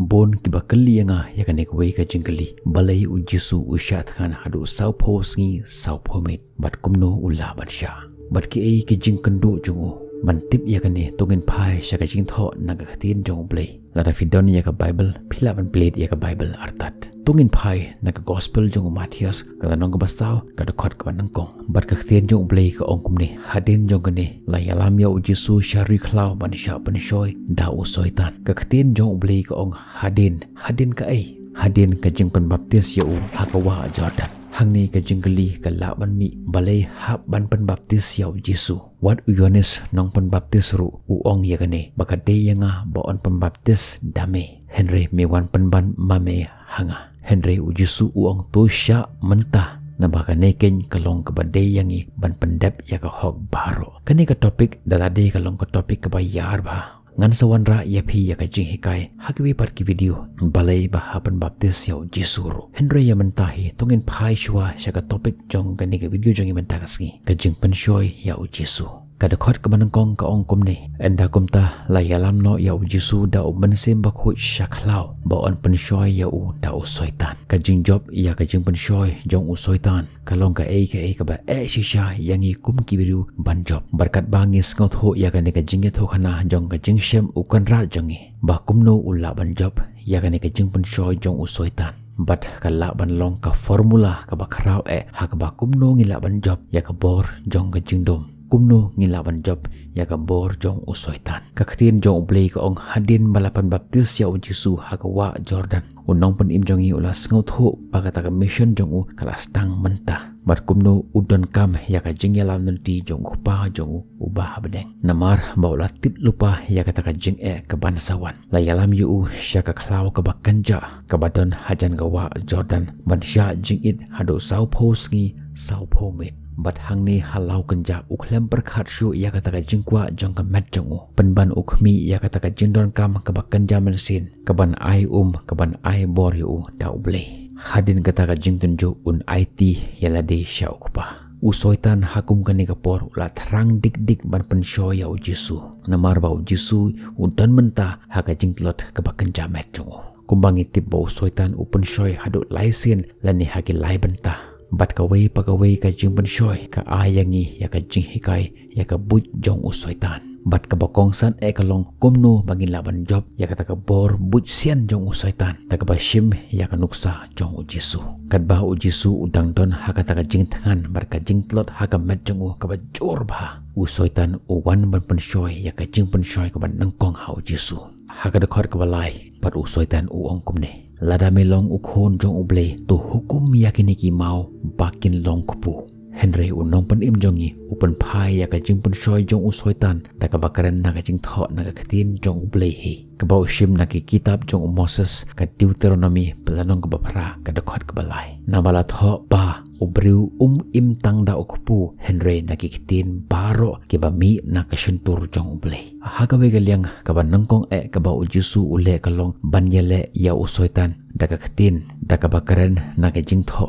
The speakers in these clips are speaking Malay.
bon kiba keli yang ah yang kena kwe ka jing keli balai u jisu u syat khan hadu sau po sngi sau po met bat kumno u la bat sya bat ki ei ki jing kendu jung u bantip yang kena tungin pai syaka jing thok naga khatin jung u blai Narafidon ya ke Bible, pilaban plate ya ke Bible artat. Tungin pai na ke gospel jong Matthias kada nong bastau kada kot ke nangkong. Bar ke khtien jong blai ke ongkum ni hadin jong ni la yalam ya uji su syari khlau manisha penishoi da u soitan. Ke khtien jong blai ke ong hadin, hadin ke ai, hadin ke jeng baptis ya u hakawa Jordan hang ni ka jinggeli ka laban mi balai hap ban pen baptis yau Jesu. Wat u Yonis nong pen baptis ru uong ya gane. Baka de yanga boon pen baptis dame. Henry mewan pen ban mame hanga. Henry u Jesu uong tu syak mentah na baka neken kalong ke badai yang i ban pendep ya ka hok baro. Kani ka topik da tadi kalong ke topik ke bayar bah ngan sawan ra ya phi ya ka jing hikai hakwi par ki video balai ba hapan baptis yo jisuru henre ya mentahi tongin phai shwa shaka topic jong ga ni ga video jong i mentaka ski ka jing pan shoy ya u jisuru các Kada khot kamanangkong kaong kumni. Enda kumta la yalam no yau jisu dau bensim bakhui shaklau. Baon penshoy yau tan. soitan. Kajing job ya kajing penshoy jong u soitan. Kalong ka ei ka ei ka ba e shisha yangi kum biểu ban job. Barkat bangis ngot ho ya kane kajing yatho khana jong kajing shem ukan rat jongi. Ba kumno ulla ban job ya kane kajing penshoy jong u soitan bat ka ban long ka formula ka bakraw e ha ka bakum no ngila ban job ya ka bor jong ka jingdom kumno ngilawan job ya ka bor jong usoitan kakatin jong ublay ka ong hadin balapan baptis ya o jisu hagawa jordan unong pun im jong iulas ngout ho pagata ka mission jong u kalastang mentah mar kumno udon kam ya ka jing yalam nanti jong upa jong u ubah beneng namar baulah tip lupa ya kata ka jing e ke bansawan la yalam yu u siya ka klaw ka bakanja ka badon hajan gawa jordan man siya jing it hadu saupos ngi saupomit bat hang ni halau kenja uklem berkhat syu ia kata ka jingkwa jong kemet jongu penban ukmi ia kata ka jindon kam ke bakken jamen sin keban ai um keban ai bor yu dau ble hadin kata ka jingtun ju un it yala de syaukpa usoitan hakum kani kapor la terang dik dik ban pensyo ya u jisu namar bau jisu u udan mentah haka jingtlot ke bakken jamet jongu kumbangi itip bau soitan pen syoi haduk laisin lani haki lai bentah bắt cả quay bắt cả quay cả chương bên xoay cả ai yang ya cả chương hi ya cả bút jong u soi tan bắt cả san e cả long cốm nô bằng job ya cả ta cả bor bút xian jong u soi ta cả shim ya cả nuksa jong u jisu cả ba u jisu u don ha cả ta cả chương thangan bắt cả chương tlot ha cả met jong u cả ba jor ba u soi u wan bên bên xoay ya cả chương bên xoay cả ba nâng con hậu ha jisu hakad khot ka balai pat u soitan u ongkum ne lada me long u khon jong u ble to hukum yakini ki mau bakin long kupu Henry un nong pen im jongi upen pai ya ka jing pen choi jong usoi tan ta ka bakaran na ka jing tho na ka khatin jong blei he ka bau shim na ki kitab jong Moses ka Deuteronomy pelanong ka bapra ka dekhot ka balai na bala tho ba ubriu um im tang da okpu Henry na ki khatin baro ki ba mi na ka shintur jong blei ha ka be ga liang ka ba nong kong e ka ba u u le ka long ban ya usoi tan da ka khatin da ka bakaran naga ka jing tho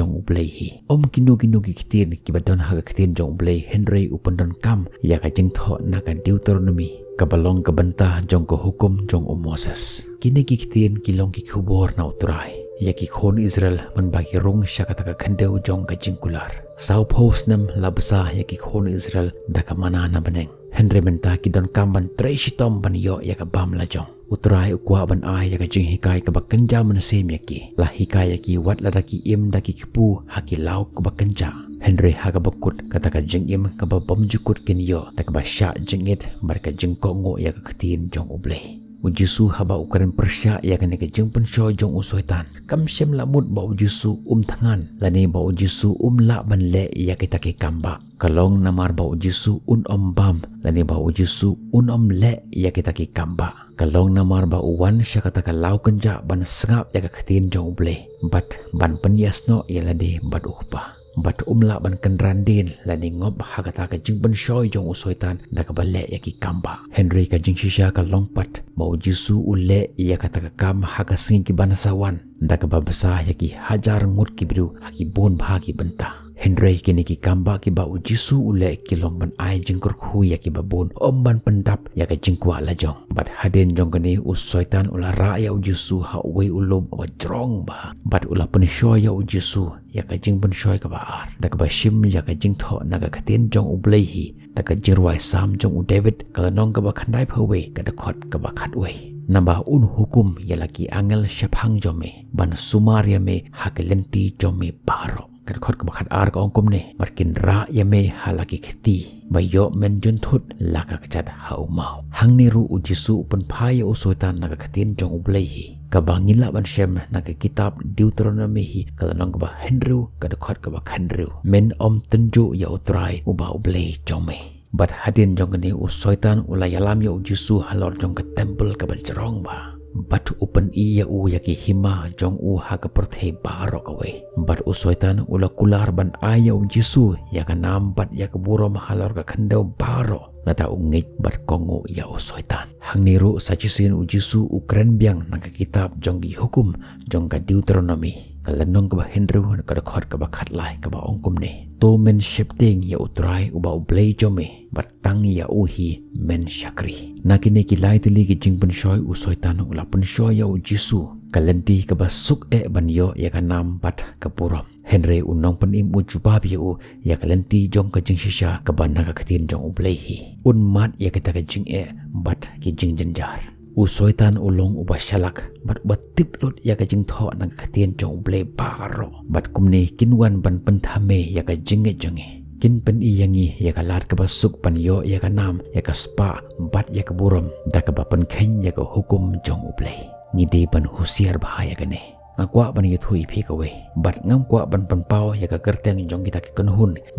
jong blei hi om kinu kinu ki khatin ki badon ha ka khatin jong blei henry upandon kam ya ka jing tho na ka deuteronomy ka balong ka banta jong ko hukum jong o moses kine ki khatin ki long ki khubor na utrai ya ki khon israel man bagi rung shakata ka khandeu jong ka jingkular sau phos labsa ya ki khon israel da mana na beneng Henry benta ki don kamban treshitom ban yo ya ka bam la jong utrai ukwa ban ai ya kajing hikai ke bakenja manase miyaki la hikai ya ki wat ladaki im daki kipu haki lau ke bakenja Henry haga bakut kata ka jeng im ka ba bamjukut kin yo tak ba sha jengit bar ka jeng ko ya ka ketin jong ubleh uji haba ukuran persya ia kena ke jeng pensyo jong usuitan kam syem lamut ba uji um tangan lani ba uji um lak ban le ia kita ke kamba kalong namar ba uji un om bam lani ba uji un om le ia kita ke kamba kalong namar ba uwan sya katakan lau kenja ban sengap ia ka ketin jong ble bat ban penyasno ia lade bad ukpah bat umla ban kendran din la ni ngob hakata ka jing ban shoy jong usoitan da ka balle yaki kamba henry ka jing shisha ka long pat ba u jisu ulle ya ka taka kam haka sing ki ban sawan da ka babsa yaki hajar ngut ki biru haki bon bha ki banta Henry kini ki kamba ki ba uji su ule ki long ban ai jengkur khu ya ki babun om ban pendap ya ke jingkwa la jong. Bat haden jong kini u soitan ula raya uji su ha uwe ulum wa jrong ba. Bat ula pun ya uji su ya ke jing pun shoy ka ba ar. Da ke ba shim ya ke jing tho na ke katin jong u blehi. Da ke jirwai sam jong u david ka nong ka ba khandai pa uwe ka da khot ka ba khat uwe. Nambah un hukum ya lagi angel syabhang jome ban sumaria me hakelenti jome parok. กันคดกับขัดอารกองกุมเน่มากินระยะเมฮาลากิคตีมาโยเมนจนทุดลากกจัดเฮาเมาหังนิรูอุจิสุปนพายอุสุตันนักกตินจงอุเบลีกับบางินละบันเชมนักกิตาบดิวตรนเมฮีกันนองกับฮันรูกันคดกับขันรูเมนอมตันจุยาอุตรายอุบาอุเบลีจงเมบัดฮัดินจงกันนี้อุสุตันอุลายลามยาอุจิสุฮัลลอร์จงกับเทมเพิลกับจรองบา bat upan iya u yaki hima jong u haga perthai barok awe. Bat u soitan ula kular ban aya u jisu yaka nambat yaka buro mahalor ka kandau baro nata u ngik bat kongu iya u soitan. Hang niru sajisin u jisu u kren biang naga kitab jong gi hukum jong ka deuteronomi. kalanong ka ba hinru na kada khot ka ba khatlai ka ba ongkum ni to men shifting ya utrai uba ublei jome batang ya uhi men shakri nakine ki lai tili ki jingpun shoy u soitan ula pun shoy ya u jisu kalenti ka ba suk e ban yo ya ka nam pat ka puro henre unong pun im u jubab ya u ya kalenti jong ka jing shisha ka ba na ka khatin jong ublei hi un mat ya ka ta ka jing e bat ki jing janjar u soitan ulong uba shalak bat uba tip lut ya ka jing tho nang khatien jong ble baro bat kum ni kin wan ban pan tha me ya ka jing jing kin pan i yang i ya ka lat ka suk pan yo ya ka nam ya ka spa bat ya ka buram da ka ba pan khain ya ka hukum chong uble ni de ban husiar bahaya ya ka ne na kwa ban ipi thui bar ka we bat ngam kwa ban pan ya kagerti yang jong kita ke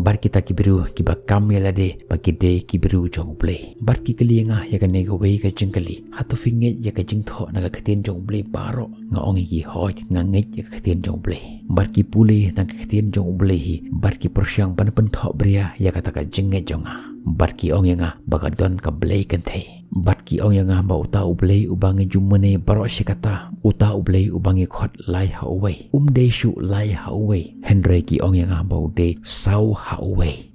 bar kita ki kibak kami ba kam ya de ba de ki jong ble bar ki kli nga ya ka ne ga we ka jing ya ka jing tho na ka khten jong ble paro nga ong ki ya ka jong ble bar ki puli na ka khten jong ble bar ki prashang ban pan tho bria ya kata ta ka bat ki ong yang ah baga don ka blay kan thay. Bat ki ong yang ah ba uta u blay u bangi e jumane baro si kata uta u blay u bangi e khot lai ha uwe. Um day shu lai ha Henry ki ong yang ah ba u day saw ha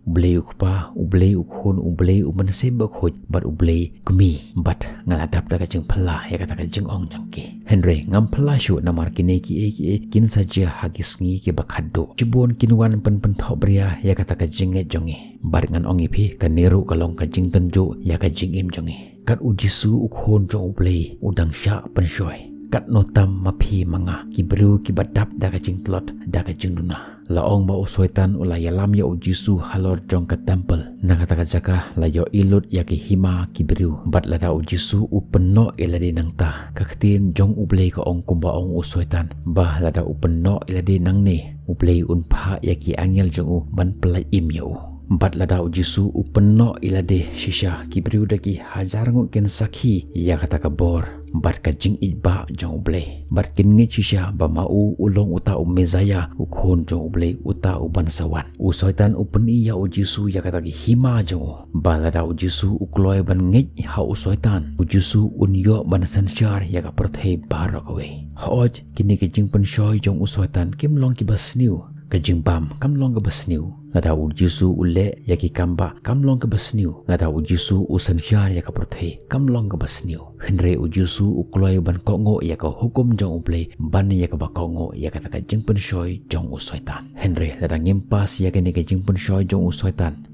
อุเบลอุกปาอุเบลอุกคนอุเบลอุมันเซบกหดบัดอุเบลกมีบัดงาดับแล้วก็จึงพลาให้กันกันจึงอ่องจังเกเฮนรี่งั้มพลาชูนามาร์กินเอกีเอกีกินซะเจฮากิสงีเกบักฮัดดูจีบุนกินวันเป็นเป็นทอบเรียให้กันกันจึงเอจงเอบัดงั้นอ่องอีพีกันเนรุกะลงกันจึงตันจูให้กันจึงเอ็มจงเอกัดอุจิสูอุกคนจงอุเบลอุดังชาเป็นช่วย kat notam mapi manga kibru kibadap daga jingtlot daga jingduna laong ba usoitan ula yalam ya, ya ujisu halor jong ka temple na kata ka jaka la yo ilut ya ki hima kibru bat la da ujisu upeno ila di nang ta kaktin jong uble ka ong kumba ong usoitan ba la da upeno ila di nang ne uple un pha ya ki angel jong u ban pla im ya bat lada uji su upeno ila de shisha ki beri udagi hajar ngut ken saki ya kata ka bor bat ka jing iba jong ble bat ken ngi shisha ba u ulong uta u mezaya u khon jong ble uta u bansawan u soitan upen iya uji su ya kata ki hima jong ba lada uji su u kloy ban ngi ha u soitan uji su un yo ban sanchar ya ka prathe barok we hoj kini ki jing pen shoy jong u soitan kim long ki basniu Kajing bam, kam long ke basniu ngada u jisu ulle yaki kamba kamlong ya ka basniu ngada u jisu u sanjar yaka prothei kamlong ka basniu hinre u jisu ban kongo ngo yaka hukum jong u ban yaka ba ko ngo yaka taka jing pun shoy jong u soitan hinre lada ngimpas yaka ne ka jing pun shoy jong u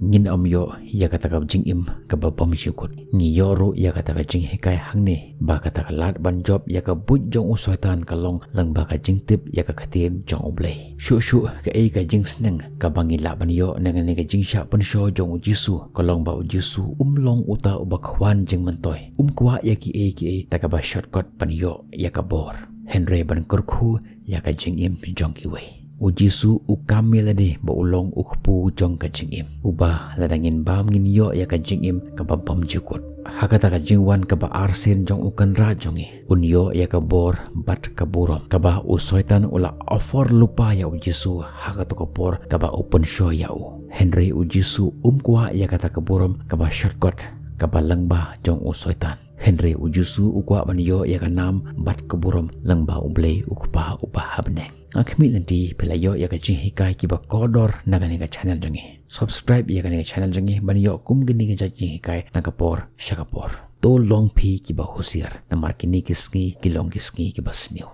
ngin am yo yaka taka jing im ka ba bom chi kut ya ni yo ro yaka taka jing he kai hang taka lat ban job yaka bu jong usoitan kalong lang ba ka jing tip yaka khatin jong u play shu shu ka e ka jing sneng ka bangi la ban yo neng neng jing sha pon sho jong u jisu kolong ba u jisu um long uta u ba khwan jing man toy um kwa ya ki e ki ta ka ba shortcut ban yo ya, ya ka bor henry ban kur khu ya ka jing im jong ki wei u jisu u kam de ba u long u khpu jong ka jing im u ba la dangin ba ngin yo ya ka jing im ka ba bam jukut Hakata ka jingwan ka ba arsin jong ukan ra jongi. Unyo ya ka bor bat ka burom. Ka ba u soitan ula ofor lupa ya u jisu hakata ka bor ka ba upun syo ya u. Henry u jisu umkwa ya kata ka burom ka ba shortcut ka ba lengba jong u soitan. Henry u jisu ukwa ban yo ya ka nam bat ka burom lengba u blei ukupa upa habneng akhmit nanti pelajar yang ya kacih hikai kiba kodor naga nega channel jengi subscribe ya kaniga channel jengi ban yo kum gini nega cacih hikai naga por shakapor to long pi kibah husir na markini kisni ki kisni kisngi kiba sniu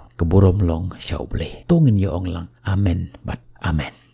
long shau bleh tongin yo ya onglang amen but amen